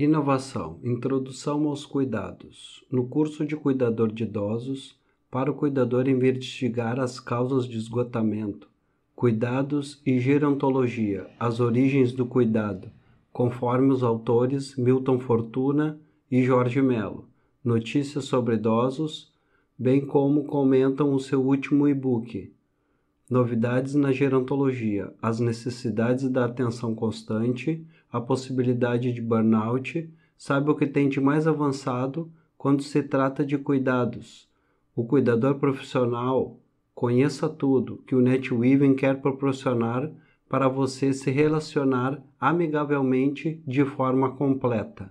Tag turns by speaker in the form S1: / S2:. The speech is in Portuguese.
S1: Inovação: Introdução aos cuidados. No curso de cuidador de idosos, para o cuidador investigar as causas de esgotamento, cuidados e gerontologia, as origens do cuidado, conforme os autores Milton Fortuna e Jorge Melo. Notícias sobre idosos, bem como comentam o seu último e-book, novidades na gerontologia, as necessidades da atenção constante, a possibilidade de burnout, sabe o que tem de mais avançado quando se trata de cuidados. O cuidador profissional conheça tudo que o NetWeaving quer proporcionar para você se relacionar amigavelmente de forma completa.